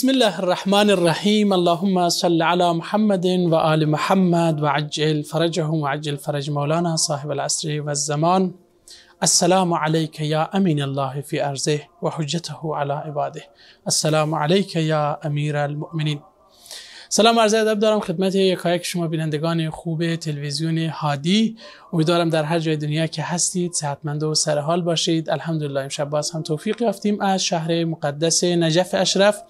بسم الله الرحمن الرحيم اللهم صل على محمد وآل محمد وعجل فرجهم وعجل فرج مولانا صاحب العصر والزمان السلام عليك يا أمين الله في أرضه وحجته على عباده السلام عليك يا أمير المؤمنين سلام عرض ادب دارم خدمت یکایک یک شما بینندگان خوب تلویزیون هادی امیدوارم در هر جای دنیا که هستید صحتمند و سرحال باشید الحمدلله امشب باز هم توفیق یافتیم از شهر مقدس نجف اشرف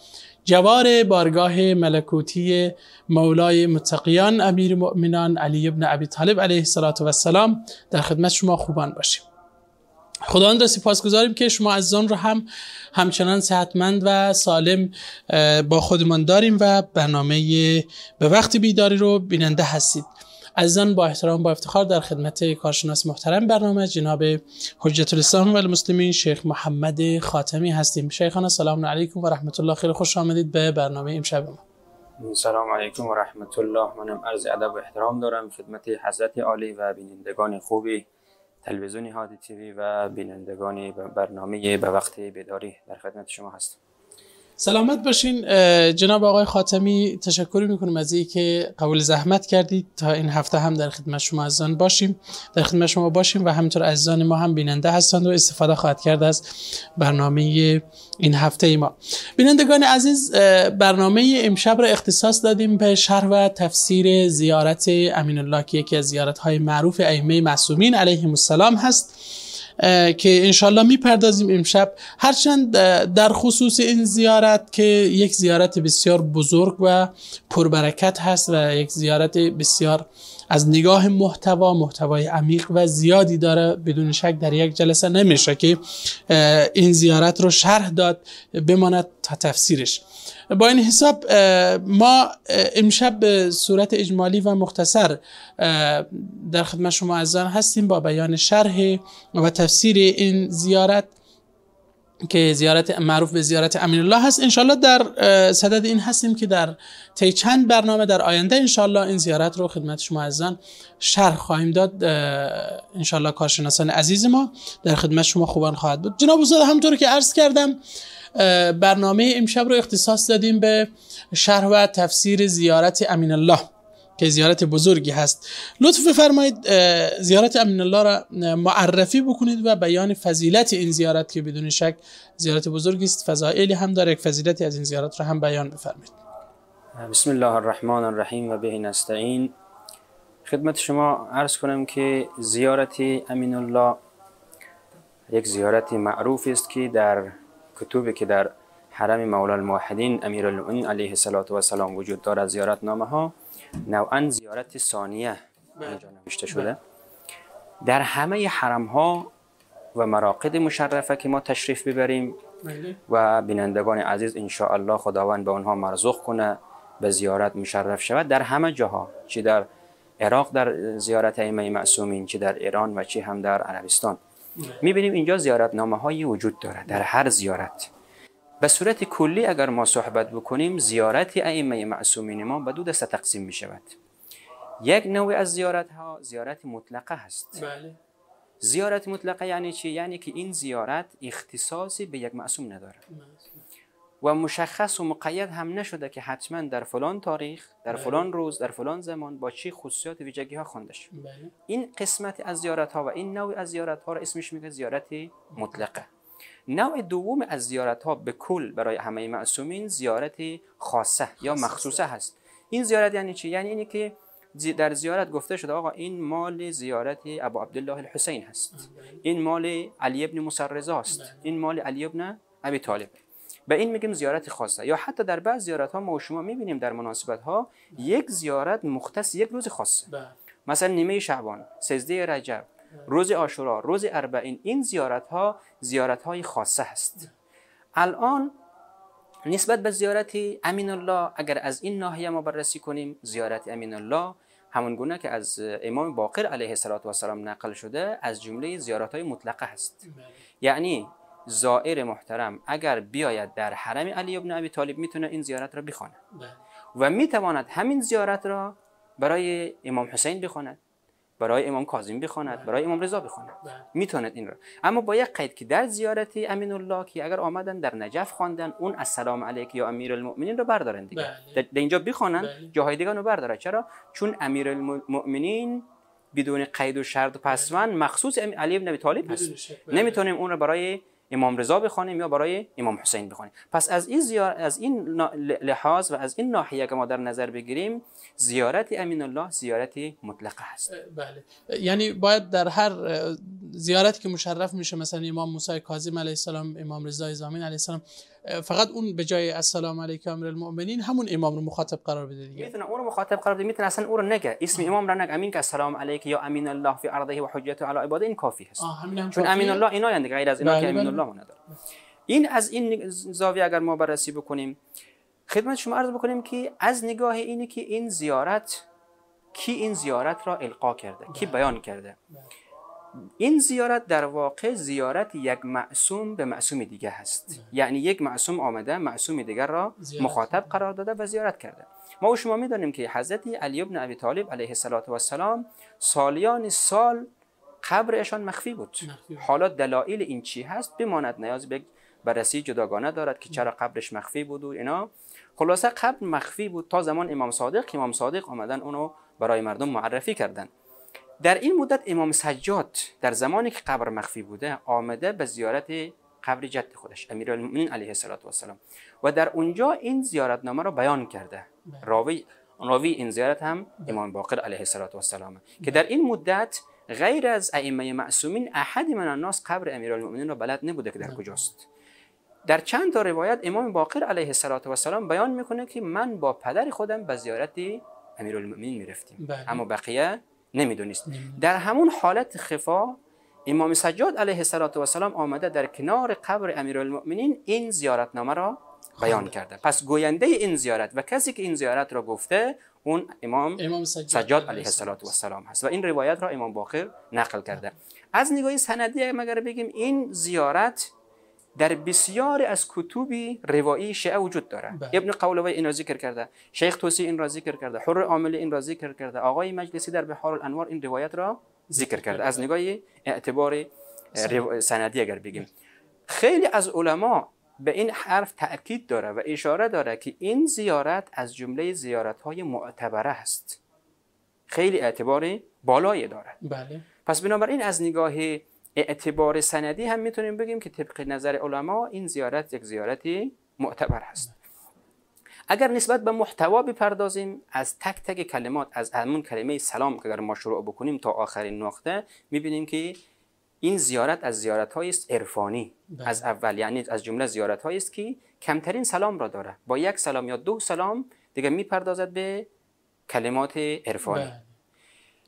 جوار بارگاه ملکوتی مولای متقیان امیر مؤمنان علی ابن ابی طالب علیه السلام در خدمت شما خوبان باشیم خداوند را گذاریم که شما از عزیزان رو هم همچنان صحتمند و سالم با خودمان داریم و برنامه به وقت بیداری رو بیننده هستید عزیزان با احترام با افتخار در خدمت کارشناس محترم برنامه جناب حجت الاسلام و المسلمین شیخ محمد خاتمی هستیم شیخانه سلام علیکم و رحمت الله خیلی خوش آمدید به برنامه امشب ما سلام علیکم و رحمت الله منم عرض ادب و احترام دارم خدمت حضرت عالی و بینندگان خوبی تلویزیون هادی تیوی و بینندگان برنامه به وقت بیداری در خدمت شما هستم سلامت باشین جناب آقای خاتمی تشکر میکنم از اینکه قبول زحمت کردید تا این هفته هم در خدمت شما عزیزان باشیم در خدمت شما باشیم و همینطور عزیزان ما هم بیننده هستند و استفاده خواهد کرد از برنامه این هفته ای ما بینندگان عزیز برنامه امشب را اختصاص دادیم به شرح و تفسیر زیارت امین الله که یکی از زیارت های معروف ائمه معصومین علیهم السلام هست که انشالله میپردازیم امشب هرچند در خصوص این زیارت که یک زیارت بسیار بزرگ و پربرکت هست و یک زیارت بسیار از نگاه محتوا محتوای عمیق و زیادی داره بدون شک در یک جلسه نمیشه که این زیارت رو شرح داد بماند تا تفسیرش با این حساب ما امشب به صورت اجمالی و مختصر در خدمت شما عزیزان هستیم با بیان شرح و تفسیر این زیارت که زیارت معروف به زیارت امین الله هست انشالله در صدد این هستیم که در طی چند برنامه در آینده انشالله این زیارت رو خدمت شما عزیزان شرح خواهیم داد انشالله کارشناسان عزیز ما در خدمت شما خوبان خواهد بود جناب استاد همطور که عرض کردم برنامه امشب رو اختصاص دادیم به شرح و تفسیر زیارت امین الله که زیارت بزرگی هست لطف بفرمایید زیارت امین الله را معرفی بکنید و بیان فضیلت این زیارت که بدون شک زیارت بزرگی است فضائلی هم داره یک فضیلتی از این زیارت را هم بیان بفرمایید بسم الله الرحمن الرحیم و به نستعین خدمت شما عرض کنم که زیارت امین الله یک زیارت معروف است که در کتبی که در حرم مولا الموحدین امیر الان علیه السلام وجود دارد زیارت نامه ها نوعا زیارت ثانیه بله. اینجا نمیشته شده در همه حرم ها و مراقد مشرفه که ما تشریف ببریم بله. و بینندگان عزیز ان الله خداوند به آنها مرزوق کنه به زیارت مشرف شود در همه جاها چی در عراق در زیارت ایمه معصومین چی در ایران و چی هم در عربستان بله. میبینیم اینجا زیارت نامه هایی وجود داره در هر زیارت به صورت کلی اگر ما صحبت بکنیم زیارت ائمه معصومین ما به دو دسته تقسیم می شود یک نوع از زیارت ها زیارت مطلقه هست بله. زیارت مطلقه یعنی چی؟ یعنی که این زیارت اختصاصی به یک معصوم نداره و مشخص و مقید هم نشده که حتما در فلان تاریخ در بله. فلان روز در فلان زمان با چی خصوصیات ویژگی ها خونده شد بله. این قسمت از زیارت ها و این نوع از زیارت ها را اسمش میگه زیارت مطلقه نوع دوم از زیارت ها به کل برای همه معصومین زیارت خاصه یا مخصوصه هست این زیارت یعنی چی یعنی اینی که در زیارت گفته شده آقا این مال زیارت ابو عبدالله الحسین هست این مال علی ابن مسرزا است این مال علی ابن ابی طالب به این میگیم زیارت خاصه یا حتی در بعض زیارت ها ما و شما میبینیم در مناسبت ها بله. یک زیارت مختص یک روز خاصه بله. مثلا نیمه شعبان سجده رجب روز آشورا روز اربعین این زیارت ها زیارت های خاصه هست الان نسبت به زیارت امین الله اگر از این ناحیه ما بررسی کنیم زیارت امین الله همون گونه که از امام باقر علیه السلام نقل شده از جمله زیارت های مطلقه هست بله. یعنی زائر محترم اگر بیاید در حرم علی ابن ابی طالب میتونه این زیارت را بخواند بله. و میتواند همین زیارت را برای امام حسین بخواند برای امام کاظم بخواند بله. برای امام رضا بخواند بله. میتونید این را اما با یک قید که در زیارت امین الله که اگر آمدن در نجف خواندن اون السلام علیک یا امیر المؤمنین رو بردارن دیگه بله. در اینجا بخوانند جاهای دیگه رو بردارن چرا چون امیر المؤمنین بدون قید و شرط و مخصوص علی بن ابی طالب هست نمیتونیم اون رو برای امام رضا بخوانیم یا برای امام حسین بخوانیم پس از این زیار از این لحاظ و از این ناحیه که ما در نظر بگیریم زیارت امین الله زیارت مطلقه است بله یعنی باید در هر زیارتی که مشرف میشه مثلا امام موسی کاظم علیه السلام امام رضا زامین علیه السلام فقط اون به جای السلام امر المؤمنین همون امام رو مخاطب قرار بده دیگه میتونه اون رو مخاطب قرار بده میتونه اصلا اون رو نگه اسم امام رو نگه امین که السلام علیک یا امین الله فی ارضه و حجته علی عباده این کافی هست چون امین الله اینا غیر از اینا که بله، امین بله. نداره این از این زاویه اگر ما بررسی بکنیم خدمت شما عرض بکنیم که از نگاه اینه که این زیارت کی این زیارت را القا کرده کی بله. بیان کرده این زیارت در واقع زیارت یک معصوم به معصوم دیگه هست بله. یعنی یک معصوم آمده معصوم دیگر را مخاطب قرار داده و زیارت کرده ما و شما میدانیم که حضرت علی ابن ابی طالب علیه السلام سالیان سال قبرشان مخفی بود حالا دلایل این چی هست بماند نیاز به بررسی جداگانه دارد که چرا قبرش مخفی بود و اینا خلاصه قبر مخفی بود تا زمان امام صادق امام صادق آمدن اونو برای مردم معرفی کردن در این مدت امام سجاد در زمانی که قبر مخفی بوده آمده به زیارت قبر جد خودش امیرالمومنین علیه السلام و در اونجا این زیارتنامه رو بیان کرده بله. راوی راوی این زیارت هم بله. امام باقر علیه السلام بله. که در این مدت غیر از ائمه معصومین احد من الناس قبر امیرالمومنین را بلد نبوده که در بله. کجاست در چند تا روایت امام باقر علیه السلام بیان میکنه که من با پدر خودم به زیارت امیرالمؤمنین میرفتیم بله. اما بقیه نمیدونست در همون حالت خفا امام سجاد علیه السلام آمده در کنار قبر امیرالمومنین این زیارتنامه را بیان کرده پس گوینده این زیارت و کسی که این زیارت را گفته اون امام, امام سجاد علیه السلام هست و این روایت را امام باقر نقل کرده از نگاهی سندی مگر بگیم این زیارت در بسیاری از کتبی روایی شیعه وجود داره بله. ابن قولوی این را ذکر کرده شیخ توسی این را ذکر کرده حر عامل این را ذکر کرده آقای مجلسی در بحار الانوار این روایت را ذکر کرده از نگاه اعتبار سندی اگر بگیم خیلی از علما به این حرف تأکید داره و اشاره داره که این زیارت از جمله زیارت های معتبره است خیلی اعتبار بالایی داره بله. پس بنابراین از نگاه اعتبار سندی هم میتونیم بگیم که طبق نظر علما این زیارت یک زیارتی معتبر هست اگر نسبت به محتوا بپردازیم از تک تک کلمات از همون کلمه سلام که اگر ما شروع بکنیم تا آخرین نقطه میبینیم که این زیارت از زیارت های است عرفانی بله. از اول یعنی از جمله زیارت است که کمترین سلام را داره با یک سلام یا دو سلام دیگه میپردازد به کلمات عرفانی بله.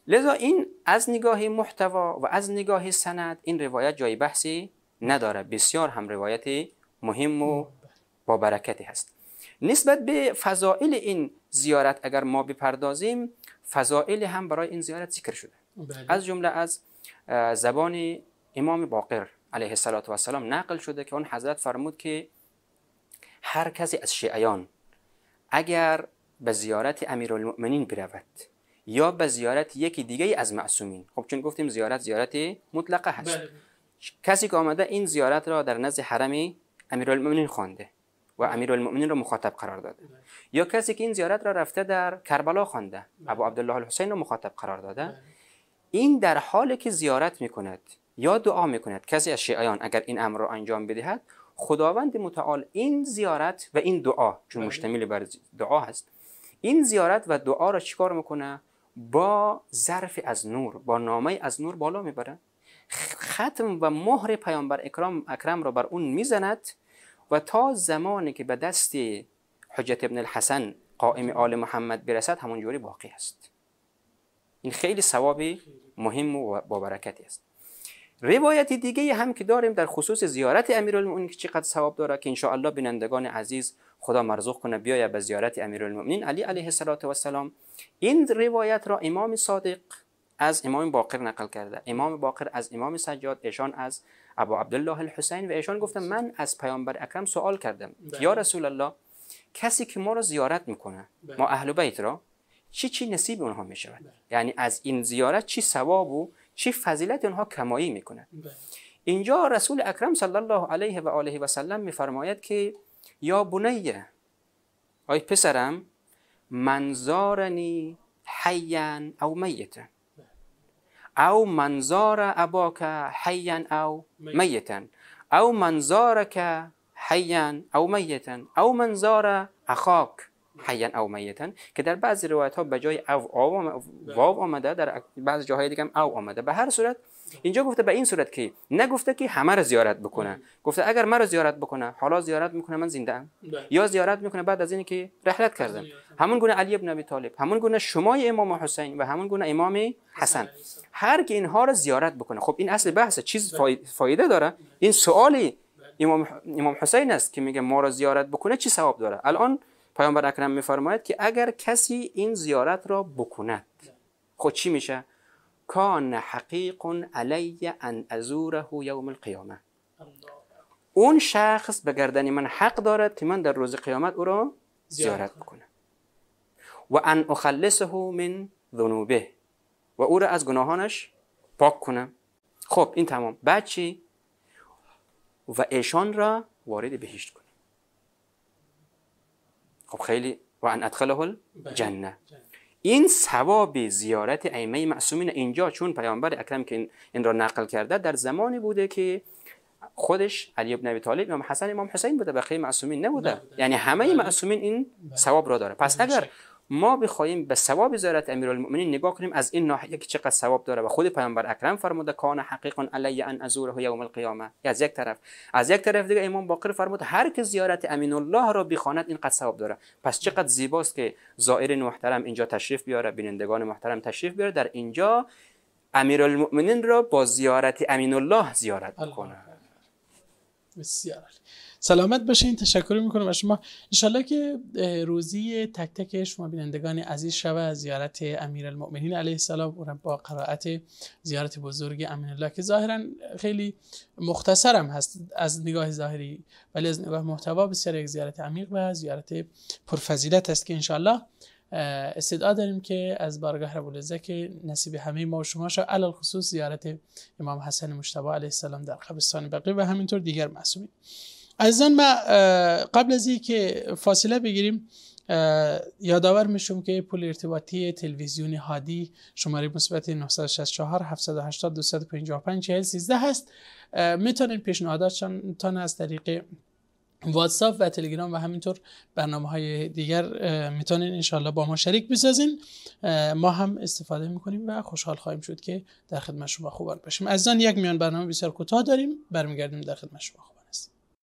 لذا این از نگاه محتوا و از نگاه سند این روایت جای بحثی نداره بسیار هم روایت مهم و بله. با برکتی هست نسبت به فضائل این زیارت اگر ما بپردازیم فضائل هم برای این زیارت ذکر شده از جمله از زبان امام باقر علیه السلام نقل شده که اون حضرت فرمود که هر کسی از شیعیان اگر به زیارت امیرالمؤمنین برود یا به زیارت یکی دیگه از معصومین خب چون گفتیم زیارت زیارت مطلقه هست بله، بله. کسی که آمده این زیارت را در نزد حرم امیرالمؤمنین خوانده و امیرالمؤمنین را مخاطب قرار داده بله. یا کسی که این زیارت را رفته در کربلا خوانده بله. ابو عبدالله الحسین را مخاطب قرار داده این در حالی که زیارت میکند یا دعا میکند کسی از شیعیان اگر این امر را انجام بدهد خداوند متعال این زیارت و این دعا چون بله. مشتمل بر دعا هست این زیارت و دعا را چیکار میکنه با ظرف از نور با نامه از نور بالا میبره ختم و مهر پیامبر اکرام اکرم را بر اون میزند و تا زمانی که به دست حجت ابن الحسن قائم آل محمد برسد همونجوری باقی است این خیلی ثواب مهم و با برکتی است روایت دیگه هم که داریم در خصوص زیارت امیرالمومنین که چقدر ثواب داره که انشاءالله بینندگان عزیز خدا مرزوخ کنه بیاید به زیارت امیرالمومنین علی علیه السلام این روایت را امام صادق از امام باقر نقل کرده امام باقر از امام سجاد ایشان از ابو عبدالله الحسین و ایشان گفتم من از پیامبر اکرم سوال کردم بله. یا رسول الله کسی که ما را زیارت میکنه بله. ما اهل بیت را چی چی نصیب اونها میشود بله. یعنی از این زیارت چی ثواب و چه فضیلت اونها کمایی میکنه. بله. اینجا رسول اکرم صلی الله علیه و آله و سلم میفرماید که یا بنیه آی پسرم منظارنی حیان او میتن بله. او منظار اباک حیان او میتن او منظارک حیان او میتن او منظار اخاک حیان او میتن که در بعضی روایت ها به جای او آو بله. واو آمده در بعض جاهای دیگه هم او آمده به هر صورت اینجا گفته به این صورت که نگفته که همه رو زیارت بکنه بله. گفته اگر مرا زیارت بکنه حالا زیارت میکنه من زنده ام بله. یا زیارت میکنه بعد از اینی که رحلت کردم همون گونه علی ابن ابی طالب همون گونه شما امام حسین و همون گونه امام حسن هر که اینها رو زیارت بکنه خب این اصل بحث چیز فایده داره این سوالی امام امام حسین است که میگه ما را زیارت بکنه چی ثواب داره الان پیامبر اکرم میفرماید که اگر کسی این زیارت را بکند خود خب چی میشه کان حقیق علی ان ازوره یوم القیامه اون شخص به گردن من حق دارد که من در روز قیامت او را زیارت بکنم و ان اخلصه من ذنوبه و او را از گناهانش پاک کنم خب این تمام بعد چی و ایشان را وارد بهشت کنم خب خیلی و ان ادخله الجنه بله. این ثواب زیارت ائمه معصومین اینجا چون پیامبر اکرم که این را نقل کرده در زمانی بوده که خودش علی ابن ابی طالب امام حسن امام حسین بوده بقیه معصومین نبوده یعنی همه بله. معصومین این بله. ثواب را داره پس اگر ما بخوایم به ثواب زیارت امیرالمؤمنین نگاه کنیم از این ناحیه که چقدر ثواب داره و خود پیامبر اکرم فرموده کان حقیقا علی ان ازوره یوم القیامه از یک طرف از یک طرف دیگه امام باقر فرمود هر که زیارت امین الله را بخواند اینقدر ثواب داره پس چقدر زیباست که زائر محترم اینجا تشریف بیاره بینندگان محترم تشریف بیاره در اینجا امیرالمؤمنین را با زیارت امین الله زیارت کنه بسیار سلامت باشین تشکر میکنم از شما انشالله که روزی تک تک شما بینندگان عزیز شوه زیارت امیر المؤمنین علیه السلام و با قرائت زیارت بزرگ امین الله که ظاهرا خیلی مختصرم هست از نگاه ظاهری ولی از نگاه محتوا بسیار یک زیارت عمیق و زیارت پرفضیلت است که انشالله استدعا داریم که از بارگاه رب العزه که نصیب همه ما و شما شد علال خصوص زیارت امام حسن مشتبه علیه السلام در قبستان بقی و همینطور دیگر معصومین عزیزان ما قبل از اینکه فاصله بگیریم یادآور میشم که پول ارتباطی تلویزیون هادی شماره مثبت 964 780 255 13 هست میتونین پیشنهاداتتان از طریق واتساپ و تلگرام و همینطور برنامه های دیگر میتونین انشالله با ما شریک بسازین ما هم استفاده میکنیم و خوشحال خواهیم شد که در خدمت شما خوبان باشیم عزیزان یک میان برنامه بسیار کوتاه داریم برمیگردیم در خدمت شما خوبان هستیم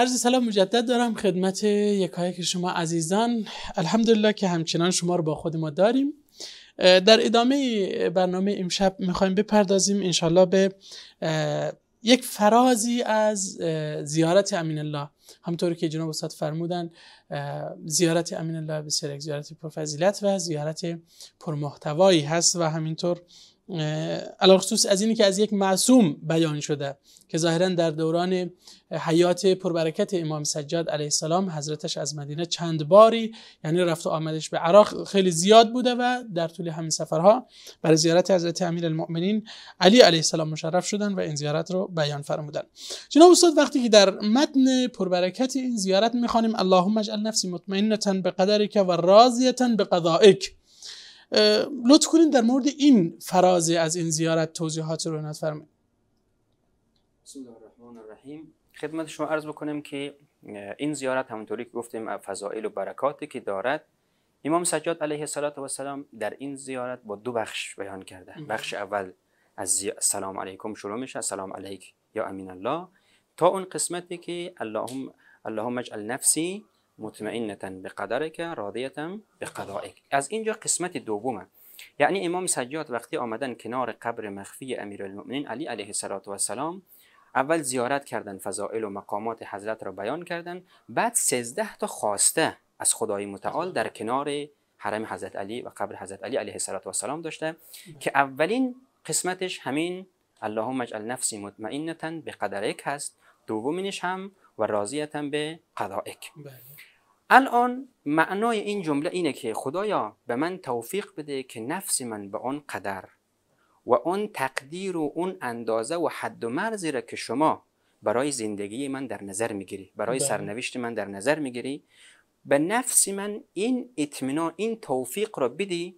عرض سلام مجدد دارم خدمت یکایی که شما عزیزان الحمدلله که همچنان شما رو با خود ما داریم در ادامه برنامه امشب میخوایم بپردازیم انشالله به یک فرازی از زیارت امین الله همطور که جناب استاد فرمودن زیارت امین الله بسیار یک زیارت پرفضیلت و زیارت پرمحتوایی هست و همینطور خصوص از اینی که از یک معصوم بیان شده که ظاهرا در دوران حیات پربرکت امام سجاد علیه السلام حضرتش از مدینه چند باری یعنی رفت و آمدش به عراق خیلی زیاد بوده و در طول همین سفرها برای زیارت حضرت امیر المؤمنین علی علیه السلام مشرف شدن و این زیارت رو بیان فرمودن جناب استاد وقتی که در متن پربرکت این زیارت میخوانیم اللهم اجعل نفسی مطمئنه به قدرک و راضیه به قضائک لطف کنید در مورد این فراز از این زیارت توضیحات رو نت بسم الله خدمت شما عرض بکنم که این زیارت همونطوری که گفتیم فضائل و برکاتی که دارد امام سجاد علیه السلام در این زیارت با دو بخش بیان کرده بخش اول از سلام علیکم شروع میشه سلام علیک یا امین الله تا اون قسمتی که اللهم اللهم اجعل نفسی مطمئنتا به قدرک راضیتا به قضائک از اینجا قسمت دومه یعنی امام سجاد وقتی آمدن کنار قبر مخفی المؤمنین علی علیه السلام اول زیارت کردن فضائل و مقامات حضرت را بیان کردن بعد سزده تا خواسته از خدای متعال در کنار حرم حضرت علی و قبر حضرت علی علیه السلام داشته که اولین قسمتش همین اللهم اجعل نفسی مطمئنتا به هست دومینش هم و راضیتا به قضائک بله. الان معنای این جمله اینه که خدایا به من توفیق بده که نفس من به آن قدر و اون تقدیر و اون اندازه و حد و مرزی را که شما برای زندگی من در نظر میگیری برای بله. سرنوشت من در نظر میگیری به نفس من این اطمینان این توفیق را بدی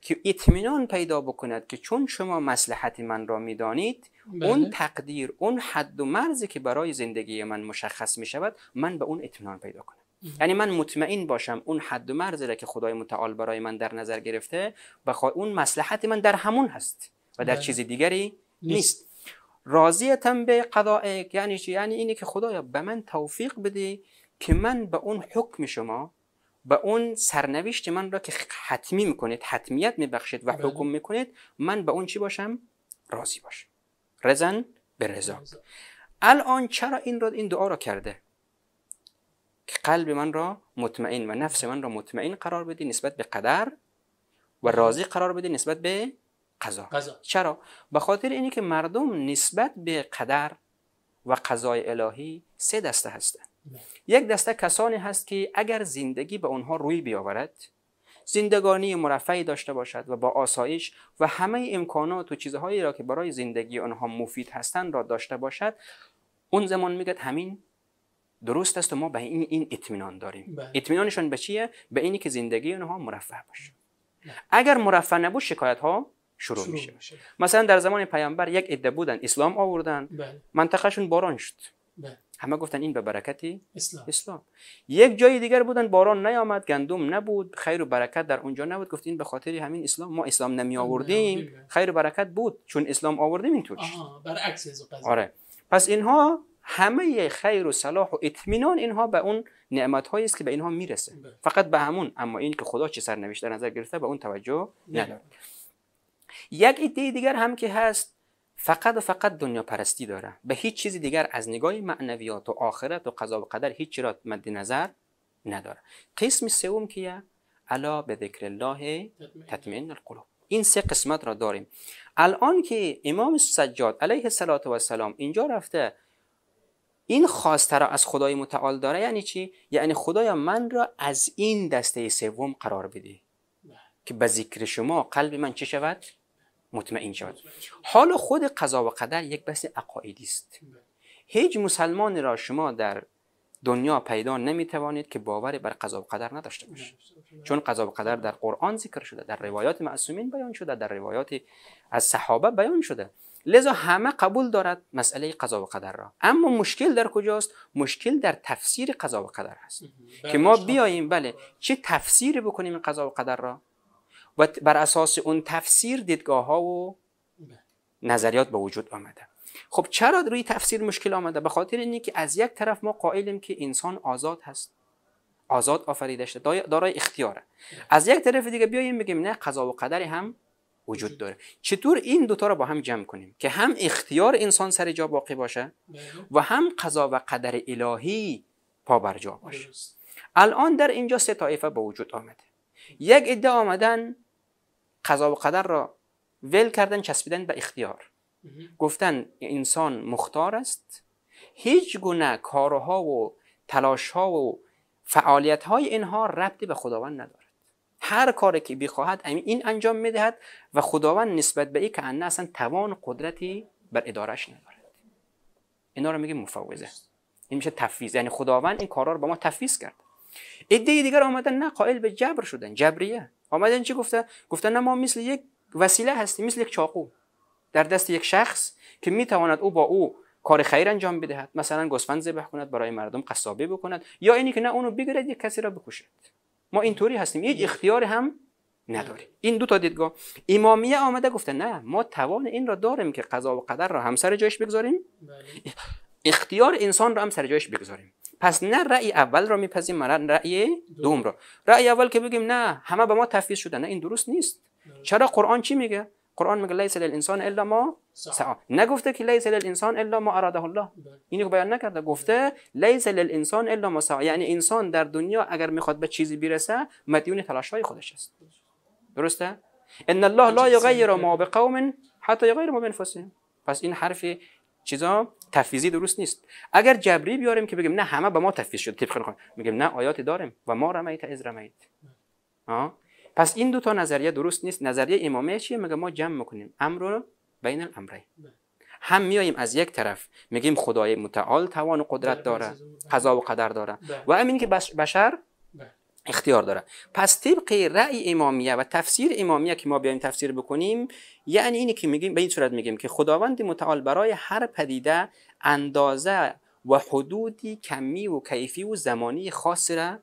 که اطمینان پیدا بکند که چون شما مسلحت من را میدانید بله. اون تقدیر اون حد و مرزی که برای زندگی من مشخص می من به اون اطمینان پیدا کنم یعنی من مطمئن باشم اون حد و مرزی را که خدای متعال برای من در نظر گرفته بخوا... اون مصلحت من در همون هست و در بله. چیز دیگری نیست راضیتم به قضائک یعنی یعنی اینه که خدایا به من توفیق بده که من به اون حکم شما به اون سرنوشت من را که حتمی میکنید حتمیت میبخشید و بله. حکم میکنید من به اون چی باشم راضی باشم رزن به رضا الان چرا این را این دعا را کرده که قلب من را مطمئن و نفس من را مطمئن قرار بده نسبت به قدر و راضی قرار بده نسبت به قضا, چرا به خاطر اینی که مردم نسبت به قدر و قضای الهی سه دسته هستند یک دسته کسانی هست که اگر زندگی به آنها روی بیاورد زندگانی مرفعی داشته باشد و با آسایش و همه امکانات و چیزهایی را که برای زندگی آنها مفید هستند را داشته باشد اون زمان میگد همین درست است و ما به این این اطمینان داریم بله. اطمینانشون به چیه به اینی که زندگی اونها مرفه باشه نه. اگر مرفه نبود شکایت ها شروع, شروع میشه. مثلا در زمان پیامبر یک عده بودن اسلام آوردن بله. منطقهشون باران شد بله. همه گفتن این به برکتی؟ اسلام. اسلام یک جای دیگر بودن باران نیامد گندم نبود خیر و برکت در اونجا نبود گفت به خاطر همین اسلام ما اسلام نمی آوردیم خیر و برکت بود چون اسلام آوردیم اینطور شد برعکس آره پس اینها همه خیر و صلاح و اطمینان اینها به اون نعمت هایی است که به اینها میرسه بله. فقط به همون اما این که خدا چه سرنوشت در نظر گرفته به اون توجه نداره یک ایده دیگر هم که هست فقط و فقط دنیا پرستی داره به هیچ چیزی دیگر از نگاه معنویات و آخرت و قضا و قدر هیچ را مد نظر نداره قسم سوم که علا به ذکر الله تطمئن القلوب این سه قسمت را داریم الان که امام سجاد علیه السلام اینجا رفته این خواسته را از خدای متعال داره یعنی چی یعنی خدایا من را از این دسته سوم قرار بده که به ذکر شما قلب من چه شود مطمئن شود حال خود قضا و قدر یک بحث عقایدی است هیچ مسلمان را شما در دنیا پیدا نمی توانید که باور بر قضا و قدر نداشته باشید. چون قضا و قدر در قرآن ذکر شده در روایات معصومین بیان شده در روایات از صحابه بیان شده لذا همه قبول دارد مسئله قضا و قدر را اما مشکل در کجاست مشکل در تفسیر قضا و قدر هست بله، که ما بیاییم بله چه تفسیری بکنیم قضا و قدر را و بر اساس اون تفسیر دیدگاه ها و بله. نظریات به وجود آمده خب چرا روی تفسیر مشکل آمده به خاطر اینه از یک طرف ما قائلیم که انسان آزاد هست آزاد آفریده شده دارای اختیاره بله. از یک طرف دیگه بیاییم بگیم نه قضا و قدر هم وجود داره چطور این دوتا رو با هم جمع کنیم که هم اختیار انسان سر جا باقی باشه بله. و هم قضا و قدر الهی پا بر جا باشه الان در اینجا سه طایفه به وجود آمده یک ادعا آمدن قضا و قدر را ول کردن چسبیدن به اختیار گفتن انسان مختار است هیچ گونه کارها و تلاشها و فعالیت های اینها ربطی به خداوند نداره هر کاری که بخواهد این انجام میدهد و خداوند نسبت به ای که انه اصلا توان قدرتی بر ادارش ندارد اینا رو میگه مفوضه این میشه تفویض یعنی خداوند این کارا رو با ما تفویض کرد ایده دیگر آمدن نه قائل به جبر شدن جبریه آمدن چی گفته گفته نه ما مثل یک وسیله هستیم مثل یک چاقو در دست یک شخص که میتواند او با او کار خیر انجام بدهد مثلا گوسفند ذبح کند برای مردم قصابی بکند یا اینی که نه اونو بگیرد یک کسی را بکشد ما اینطوری هستیم هیچ اختیاری هم نداریم این دو تا دیدگاه امامیه آمده گفته نه ما توان این را داریم که قضا و قدر را هم سر جایش بگذاریم بله. اختیار انسان را هم سر جایش بگذاریم پس نه رأی اول را میپذیم نه رأی دوم را رأی اول که بگیم نه همه به ما تفویض شده نه این درست نیست بله. چرا قرآن چی میگه قرآن میگه لیس للانسان الا ما سعا نگفته که لیس للانسان الا ما اراده الله بله. اینو بیان نکرده گفته لیس للانسان الا ما سعا یعنی انسان در دنیا اگر میخواد به چیزی برسه مدیون های خودش است درسته ان الله لا یغیر ما بقوم حتی یغیر ما بانفسهم پس این حرف چیزا تفیزی درست نیست اگر جبری بیاریم که بگیم نه همه به ما تفیز شد طبق میگیم نه آیاتی داریم و ما رمیت از رمیت بله. پس این دو تا نظریه درست نیست نظریه امامیه چیه مگه ما جمع میکنیم امر رو بین الامرین هم میاییم از یک طرف میگیم خدای متعال توان و قدرت بله، داره بله، بله. قضا و قدر داره و همین که بشر اختیار داره پس طبق رأی امامیه و تفسیر امامیه که ما بیایم تفسیر بکنیم یعنی اینی که میگیم به این صورت میگیم که خداوند متعال برای هر پدیده اندازه و حدودی کمی و کیفی و زمانی خاصی را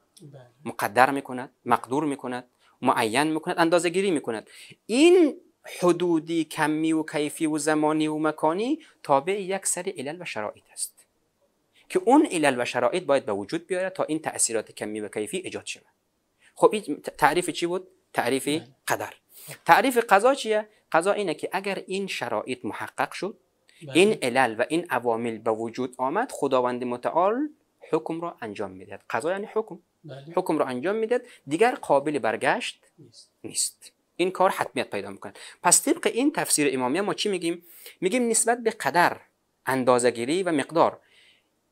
مقدر میکند مقدور میکند معین میکند اندازه گیری میکند این حدودی کمی و کیفی و زمانی و مکانی تابع یک سری علل و شرایط است که اون علل و شرایط باید به وجود بیاره تا این تاثیرات کمی و کیفی ایجاد شود خب این تعریف چی بود تعریف قدر تعریف قضا چیه قضا اینه که اگر این شرایط محقق شد بله. این علل و این عوامل به وجود آمد خداوند متعال حکم را انجام میدهد قضا یعنی حکم بله. حکم رو انجام میداد دیگر قابل برگشت نیست, این کار حتمیت پیدا میکنه پس طبق این تفسیر امامیه ما چی میگیم میگیم نسبت به قدر اندازگیری و مقدار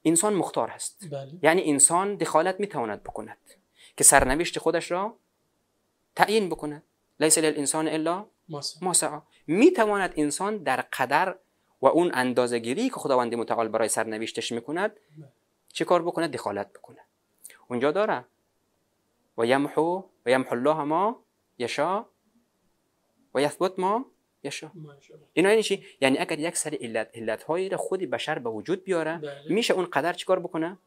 انسان مختار هست بله. یعنی انسان دخالت میتواند بکند که سرنوشت خودش را تعیین بکند لیس للانسان الا ما سعا میتواند انسان در قدر و اون اندازگیری که خداوند متعال برای سرنوشتش میکند بله. چه کار بکند دخالت بکند اونجا داره؟ و یمحو و یمحو الله ما یشا و یثبت ما یشا اینا یعنی چی یعنی اگر یک سری علت علت هایی را خود بشر به وجود بیاره بله. میشه اون قدر چیکار بکنه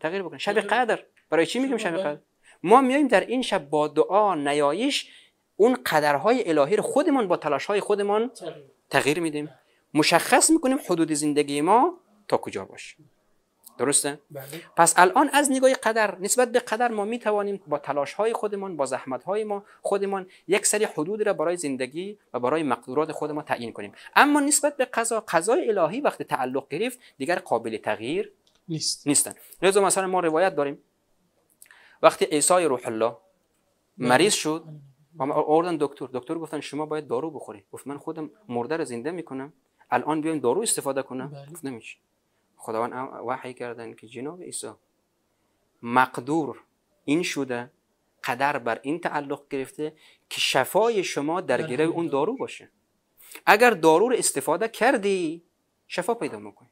تغییر بکنه شب قدر برای چی میگیم شب قدر ما میایم در این شب با دعا نیایش اون قدرهای الهی رو خودمان با تلاشهای خودمان تغییر میدیم مشخص میکنیم حدود زندگی ما تا کجا باشه درسته؟ بله. پس الان از نگاه قدر نسبت به قدر ما می توانیم با تلاش های خودمان با زحمت های ما خودمان یک سری حدود را برای زندگی و برای مقدورات خود ما تعیین کنیم اما نسبت به قضا قضای الهی وقتی تعلق گرفت دیگر قابل تغییر نیست نیستن لذا مثلا ما روایت داریم وقتی عیسی روح الله بله. مریض شد و آوردن دکتر دکتر گفتن شما باید دارو بخوری گفت من خودم مرده را زنده میکنم الان بیایم دارو استفاده کنم بله. گفت نمیشه خداوند وحی کردن که جناب عیسی مقدور این شده قدر بر این تعلق گرفته که شفای شما در گره اون دارو باشه اگر دارو رو استفاده کردی شفا پیدا میکنی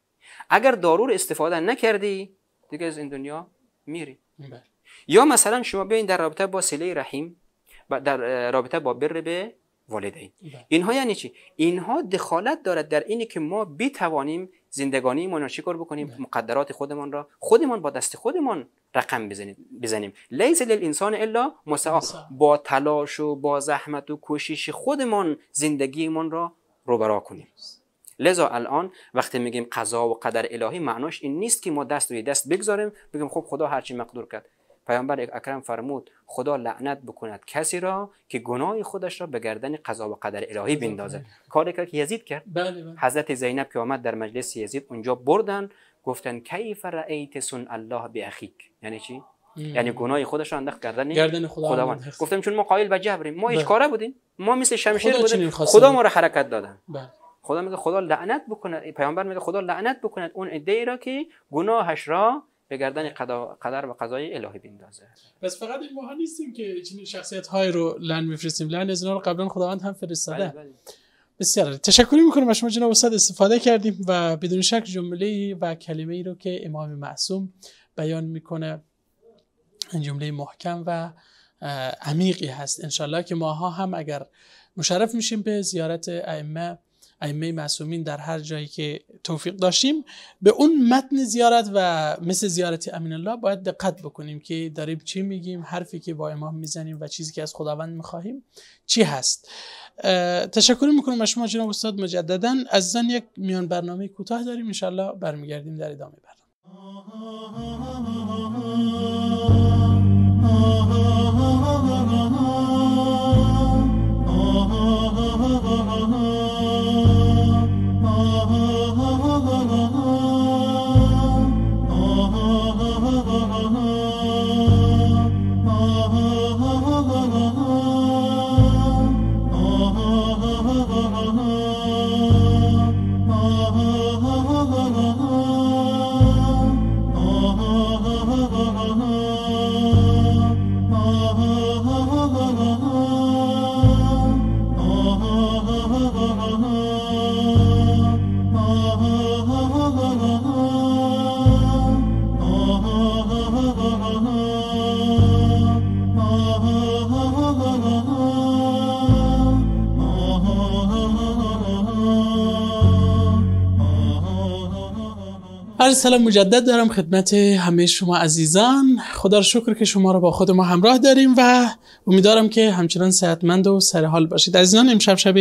اگر دارو رو استفاده نکردی دیگه از این دنیا میری بله. یا مثلا شما بیاین در رابطه با سله رحیم در رابطه با بر به والدین بله. اینها یعنی چی اینها دخالت دارد در اینی که ما بتوانیم زندگانی رو شکر بکنیم مقدرات خودمان را خودمان با دست خودمان رقم بزنیم بزنیم لیس للانسان الا مسعا با تلاش و با زحمت و کوشش خودمان زندگیمان را روبرا کنیم لذا الان وقتی میگیم قضا و قدر الهی معناش این نیست که ما دست روی دست بگذاریم بگیم خب خدا هرچی مقدور کرد پیامبر اکرم فرمود خدا لعنت بکند کسی را که گناه خودش را به گردن قضا و قدر الهی بیندازد کاری که یزید کرد بله بله. حضرت زینب که آمد در مجلس یزید اونجا بردن گفتن کیف رأیت سن الله اخیک یعنی چی یعنی گناه خودش را انداخت گردن, گردن خداوند گفتم چون ما قائل به جبریم ما هیچ بله. کاره بودیم ما مثل شمشیر بودیم خدا ما را حرکت دادن بله. خدا میگه خدا لعنت بکنه پیامبر میگه خدا لعنت بکند اون ایده را که گناهش را به گردن قدر و قضای الهی بیندازه پس فقط ما نیستیم که چنین شخصیت های رو لن میفرستیم لن از اینا رو قبلا خداوند هم فرستاده بله، بله. بسیار تشکر میکنم شما جناب استاد استفاده کردیم و بدون شک جمله و کلمه ای رو که امام معصوم بیان میکنه جمله محکم و عمیقی هست انشالله که ماها هم اگر مشرف میشیم به زیارت ائمه ائمه معصومین در هر جایی که توفیق داشتیم به اون متن زیارت و مثل زیارت امین الله باید دقت بکنیم که داریم چی میگیم حرفی که با امام میزنیم و چیزی که از خداوند میخواهیم چی هست تشکر میکنم از شما جناب استاد مجددا زن یک میان برنامه کوتاه داریم انشالله برمیگردیم در ادامه برنامه سلام مجدد دارم خدمت همه شما عزیزان خدا رو شکر که شما را با خود ما همراه داریم و امیدوارم که همچنان صحتمند و حال باشید عزیزان امشب شب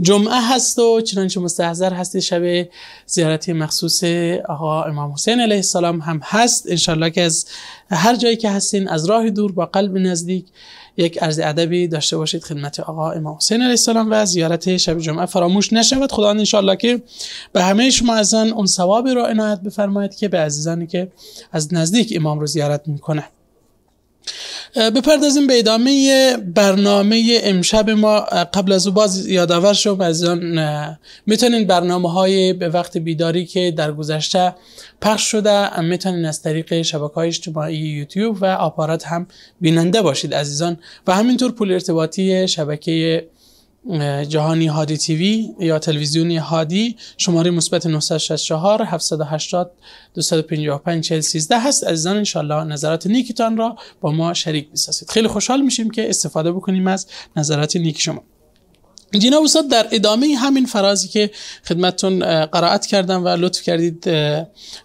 جمعه هست و چنانچه مستحضر هستید شب زیارتی مخصوص آقا امام حسین علیه السلام هم هست انشالله که از هر جایی که هستین از راه دور با قلب نزدیک یک عرض ادبی داشته باشید خدمت آقا امام حسین علیه السلام و زیارت شب جمعه فراموش نشود خدا انشاءالله که به همه شما ازن اون ثواب را عنایت بفرماید که به عزیزانی که از نزدیک امام رو زیارت میکنه بپردازیم به ادامه برنامه امشب ما قبل از او باز یادآور شم از آن میتونین برنامه های به وقت بیداری که در گذشته پخش شده میتونین از طریق شبکه های اجتماعی یوتیوب و آپارات هم بیننده باشید عزیزان و همینطور پول ارتباطی شبکه جهانی هادی تیوی یا تلویزیونی هادی شماره مثبت 964 780 255 413 هست عزیزان انشالله نظرات نیکتان را با ما شریک بسازید خیلی خوشحال میشیم که استفاده بکنیم از نظرات نیک شما جناب استاد در ادامه همین فرازی که خدمتتون قرائت کردم و لطف کردید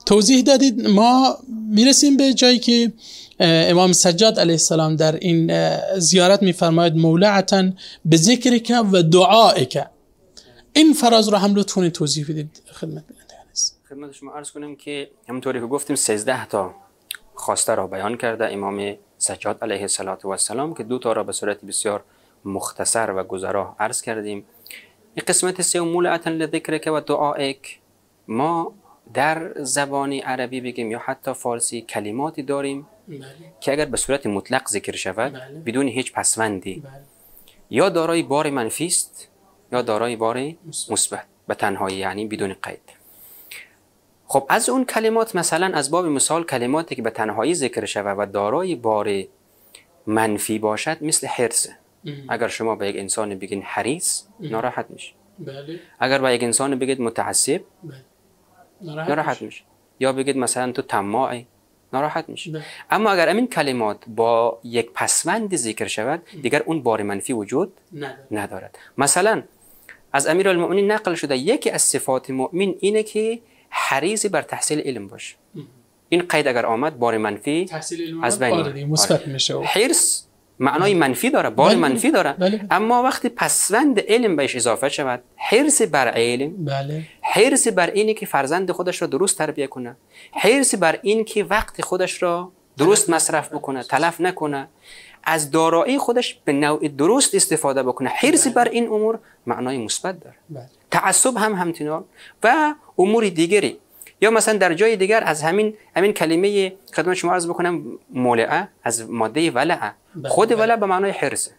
توضیح دادید ما میرسیم به جایی که امام سجاد علیه السلام در این زیارت میفرماید مولعتا به ذکر که و دعای که این فراز رو هم لطفون توضیح بدید خدمت خدمت شما عرض کنیم که همونطوری که گفتیم 13 تا خواسته را بیان کرده امام سجاد علیه السلام که دو تا را به صورت بسیار مختصر و گذرا عرض کردیم این قسمت سه لذکر که و دعائک ما در زبان عربی بگیم یا حتی فارسی کلماتی داریم بله. که اگر به صورت مطلق ذکر شود بله. بدون هیچ پسوندی بله. یا دارای بار منفی است یا دارای بار مثبت به تنهایی یعنی بدون قید خب از اون کلمات مثلا از باب مثال کلماتی که به تنهایی ذکر شود و دارای بار منفی باشد مثل حرسه اگر شما به یک انسان بگین حریص ناراحت میشه بله. اگر به یک انسان بگید متعصب بله. ناراحت میشه یا بگید مثلا تو تماعی ناراحت میشه اما اگر این کلمات با یک پسوند ذکر شود دیگر اون بار منفی وجود ندارد, ندارد. مثلا از امیر نقل شده یکی از صفات مؤمن اینه که حریص بر تحصیل علم باشه این قید اگر آمد بار منفی تحصیل علم از بین مثبت آره. میشه حرص معنای منفی داره بار بله. منفی داره بله. اما وقتی پسوند علم بهش اضافه شود حرص بر علم بله. حرص بر اینه که فرزند خودش را درست تربیه کنه حرص بر این که وقت خودش را درست مصرف بکنه تلف نکنه از دارایی خودش به نوع درست استفاده بکنه حیرسی بله. بر این امور معنای مثبت داره بله. تعصب هم همچنان و امور دیگری یا مثلا در جای دیگر از همین همین کلمه خدمت شما عرض بکنم مولعه از ماده ولعه بله، خود ولع به معنای حرصه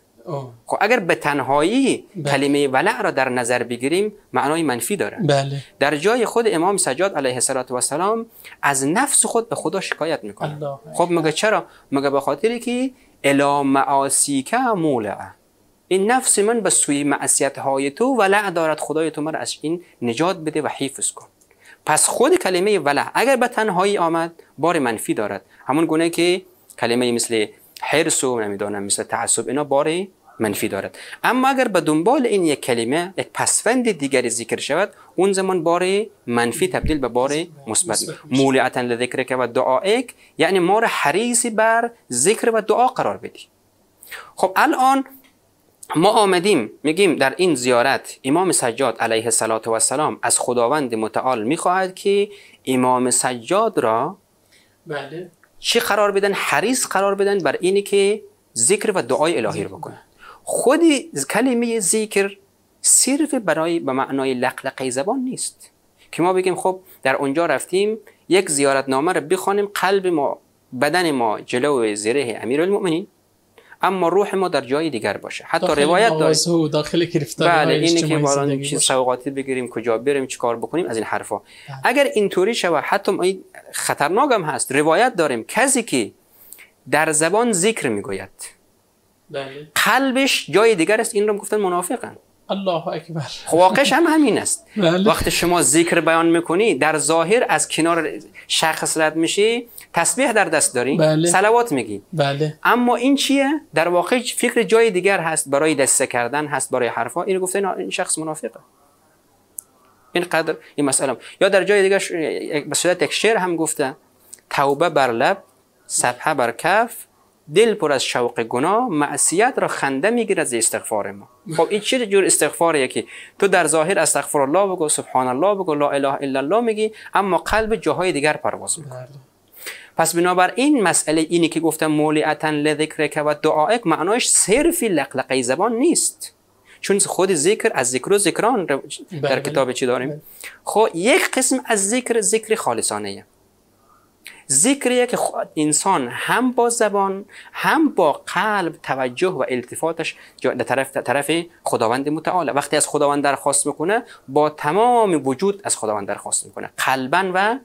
خب اگر به تنهایی بله. کلمه ولع را در نظر بگیریم معنای منفی داره بله. در جای خود امام سجاد علیه السلام از نفس خود به خدا شکایت میکنه خب مگه چرا مگه به خاطری که الا معاسیک مولعه این نفس من به سوی معصیت های تو ولع دارد خدای تو مرا از این نجات بده و حفظ کن پس خود کلمه ولع اگر به تنهایی آمد بار منفی دارد همون گونه که کلمه مثل حرس و نمیدانم مثل تعصب اینا باری منفی دارد اما اگر به دنبال این یک کلمه یک پسفند دیگری ذکر شود اون زمان باری منفی تبدیل به باری مثبت مولعتا که و دعائک یعنی ما را حریصی بر ذکر و دعا قرار بدی خب الان ما آمدیم میگیم در این زیارت امام سجاد علیه السلام از خداوند متعال میخواهد که امام سجاد را بله. چی قرار بدن حریص قرار بدن بر اینی که ذکر و دعای الهی رو بکنن خود کلمه ذکر صرف برای به معنای لقلقه زبان نیست که ما بگیم خب در اونجا رفتیم یک زیارتنامه رو بخوانیم قلب ما بدن ما جلو زره امیرالمؤمنین اما روح ما در جای دیگر باشه حتی روایت داره داخل بله اینه که ما چیز سوقاتی بگیریم کجا بریم چیکار بکنیم از این حرفا بله. اگر اینطوری شود حتی خطرناک هم هست روایت داریم کسی که در زبان ذکر میگوید بله. قلبش جای دیگر است این رو گفتن منافقن الله اکبر خب، واقعش هم همین است بله. وقتی شما ذکر بیان میکنی در ظاهر از کنار شخص رد میشی تسبیح در دست داری بله. سلوات میگی بله. اما این چیه در واقع فکر جای دیگر هست برای دسته کردن هست برای حرفا اینو گفتن این شخص منافقه اینقدر این مسئله یا در جای دیگه به صورت یک شعر هم گفته توبه بر لب صفحه بر کف دل پر از شوق گناه معصیت را خنده میگیرد از استغفار ما خب این چه جور استغفاریه که تو در ظاهر استغفر الله بگو سبحان الله بگو لا اله الا الله میگی اما قلب جاهای دیگر پرواز میکنه پس بنابر این مسئله اینی که گفتم مولیتا لذکرک و دعائک معنایش صرفی لقلقه زبان نیست چون خود ذکر از ذکر و ذکران در بله. کتاب چی داریم بله. خب یک قسم از ذکر ذکر خالصانه ذکریه که انسان هم با زبان هم با قلب توجه و التفاتش در طرف, طرف خداوند متعال وقتی از خداوند درخواست میکنه با تمام وجود از خداوند درخواست میکنه قلبا و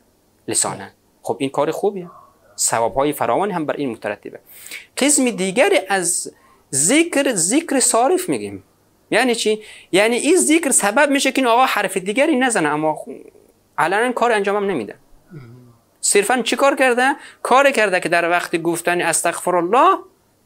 لسانا خب این کار خوبیه ثواب های فراوان هم بر این مترتبه قسم دیگری از ذکر ذکر صارف میگیم یعنی چی یعنی این ذکر سبب میشه که این آقا حرف دیگری نزنه اما علنا کار هم نمیده صرفا چی کار کرده کار کرده که در وقت گفتن استغفر الله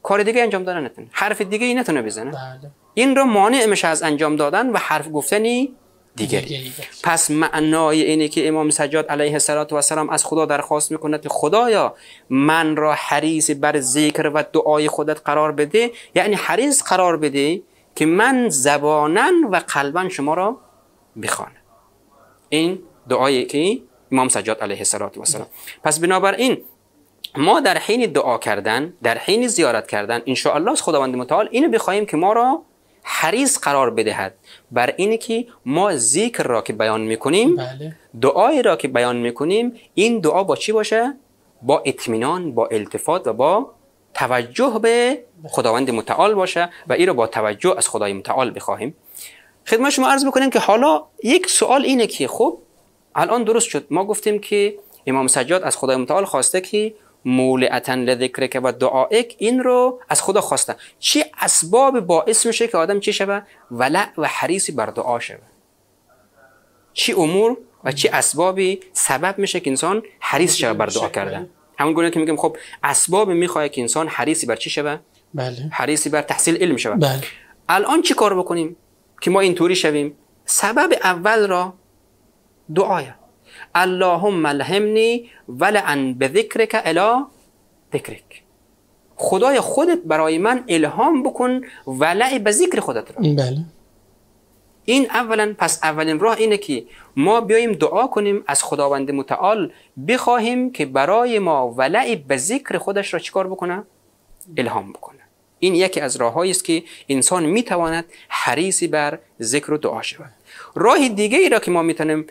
کار دیگه انجام داره نتونه حرف دیگه ای نتونه بزنه بله. این رو مانع میشه از انجام دادن و حرف گفتنی دیگری پس معنای اینه که امام سجاد علیه السلام از خدا درخواست میکنه که خدایا من را حریص بر ذکر و دعای خودت قرار بده یعنی حریص قرار بده که من زبانن و قلبا شما را بخوانم این دعای که امام سجاد علیه السلام پس بنابراین ما در حین دعا کردن در حین زیارت کردن ان الله از خداوند متعال اینو بخوایم که ما را حریص قرار بدهد بر اینه که ما ذکر را که بیان میکنیم بله. دعای را که بیان میکنیم این دعا با چی باشه با اطمینان با التفات و با توجه به خداوند متعال باشه و این رو با توجه از خدای متعال بخواهیم خدمت شما عرض بکنیم که حالا یک سوال اینه که خب الان درست شد ما گفتیم که امام سجاد از خدای متعال خواسته که مولعتا که و دعائک این رو از خدا خواسته چی اسباب باعث میشه که آدم چی شود؟ ولع و حریصی بر دعا شوه چی امور و چی اسبابی سبب میشه که انسان حریص شوه بر دعا کردن همون گونه که میگم خب اسباب میخواد که انسان حریصی بر چی شوه بله حریصی بر تحصیل علم شوه بله الان چی کار بکنیم که ما اینطوری شویم سبب اول را دعایه اللهم الهمنی ولعن به بذکرک الی ذکرک خدای خودت برای من الهام بکن ولع به ذکر خودت را بله این اولا پس اولین راه اینه که ما بیایم دعا کنیم از خداوند متعال بخواهیم که برای ما ولع به ذکر خودش را چیکار بکنه الهام بکنه این یکی از راههایی است که انسان میتواند حریصی بر ذکر و دعا شود راه دیگه ای را که ما میتونیم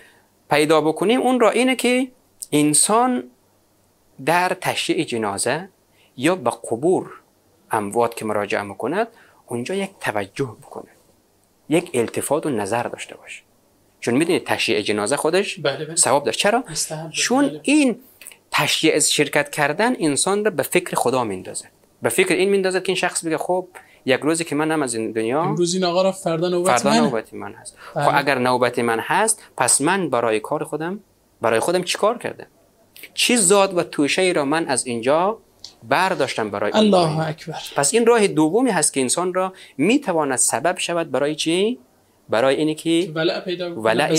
پیدا بکنیم اون را اینه که انسان در تشییع جنازه یا به قبور اموات که مراجعه میکند اونجا یک توجه بکنه یک التفات و نظر داشته باش. چون میدونی تشییع جنازه خودش بله، بله. ثواب داشت چرا چون بله. این تشییع شرکت کردن انسان را به فکر خدا میندازه به فکر این میندازه که این شخص بگه خب یک روزی که من هم از این دنیا امروز این آقا فردا نوبت من من هست خب اگر نوبت من هست پس من برای کار خودم برای خودم چیکار کردم چی زاد و توشه ای را من از اینجا برداشتن برای الله اکبر پس این راه دومی هست که انسان را میتواند سبب شود برای چی؟ برای اینی که ولع پیدا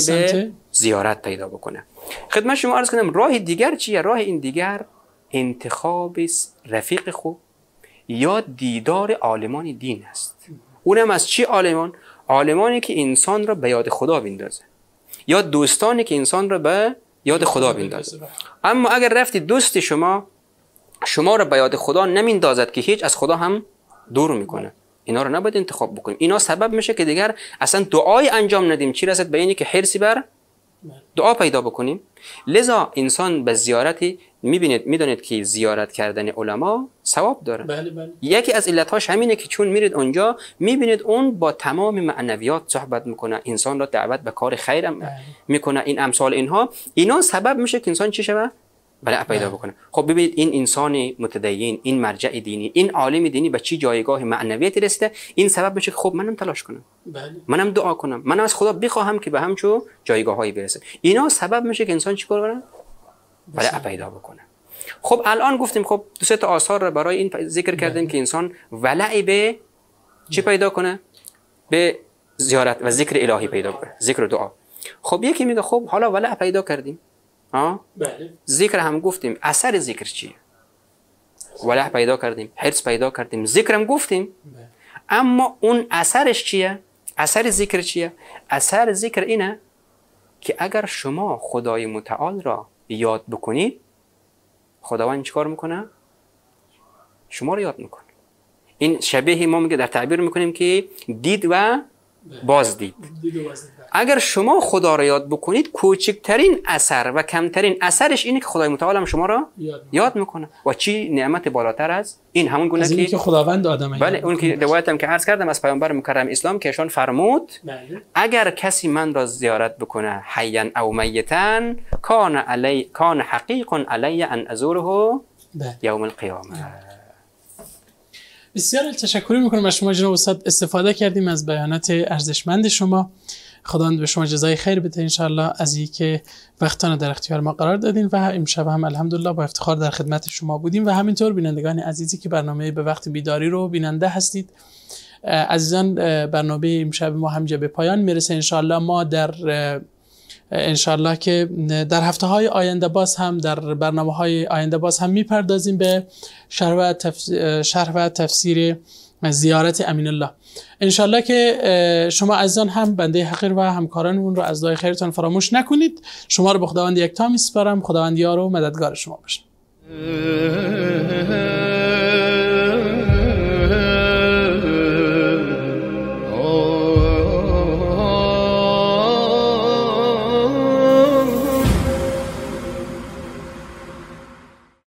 به زیارت پیدا بکنه خدمت شما عرض کنم راه دیگر چیه؟ راه این دیگر انتخاب رفیق خوب یا دیدار عالمان دین است اونم از چی عالمان؟ عالمانی که انسان را به یاد خدا بیندازه یا دوستانی که انسان را به یاد خدا بیندازه بله. اما اگر رفتی دوست شما شما رو به یاد خدا نمیندازد که هیچ از خدا هم دور میکنه اینا رو نباید انتخاب بکنیم اینا سبب میشه که دیگر اصلا دعای انجام ندیم چی رسد به اینی که حرسی بر دعا پیدا بکنیم لذا انسان به زیارتی میبینید میدونید که زیارت کردن علما ثواب داره بله بله. یکی از علتهاش همینه که چون میرید اونجا میبینید اون با تمام معنویات صحبت میکنه انسان را دعوت به کار خیر بله. میکنه این امثال اینها اینا سبب میشه که انسان چی شود؟ بله پیدا بکنه خب ببینید این انسان متدین این مرجع دینی این عالم دینی به چی جایگاه معنویتی رسیده این سبب میشه خب منم تلاش کنم بله. منم دعا کنم منم از خدا بخواهم که به همچو جایگاه هایی برسه اینا سبب میشه که انسان چیکار کنه بله پیدا بکنه خب الان گفتیم خب دو سه تا آثار رو برای این ذکر بله. کردیم که انسان ولع به چی بله. پیدا کنه به زیارت و ذکر الهی پیدا کنه ذکر و دعا خب یکی میگه خب حالا ولع پیدا کردیم ها؟ بله. ذکر هم گفتیم اثر ذکر چیه ولح پیدا کردیم حرص پیدا کردیم ذکر هم گفتیم بله. اما اون اثرش چیه اثر ذکر چیه اثر ذکر اینه که اگر شما خدای متعال را یاد بکنید خداوند چیکار میکنه شما رو یاد میکنه این شبیه ما میگه در تعبیر میکنیم که دید و بله. باز دید اگر شما خدا را یاد بکنید کوچکترین اثر و کمترین اثرش اینه که خدای متعال هم شما را یاد, میکنه و چی نعمت بالاتر از این همون گونه که, که خداوند آدم بله اون که هم که عرض کردم از پیامبر مکرم اسلام که اشان فرمود بله. اگر کسی من را زیارت بکنه حیا او میتا کان علی کان حقیق علی ان ازوره بله. یوم القیامه بسیار تشکر میکنم از شما جناب استفاده کردیم از بیانات ارزشمند شما خداوند به شما جزای خیر بده انشالله از که وقتان در اختیار ما قرار دادین و امشب هم الحمدلله با افتخار در خدمت شما بودیم و همینطور بینندگان عزیزی که برنامه به وقت بیداری رو بیننده هستید عزیزان برنامه امشب ما همجا به پایان میرسه انشالله ما در انشالله که در هفته های آینده باز هم در برنامه های آینده باز هم میپردازیم به شرح و, تفسیر زیارت امین الله انشالله که شما عزیزان هم بنده حقیر و همکارانمون رو از دای خیرتان فراموش نکنید شما رو به خداوند یکتا میسپارم خداوند یار و مددگار شما باشه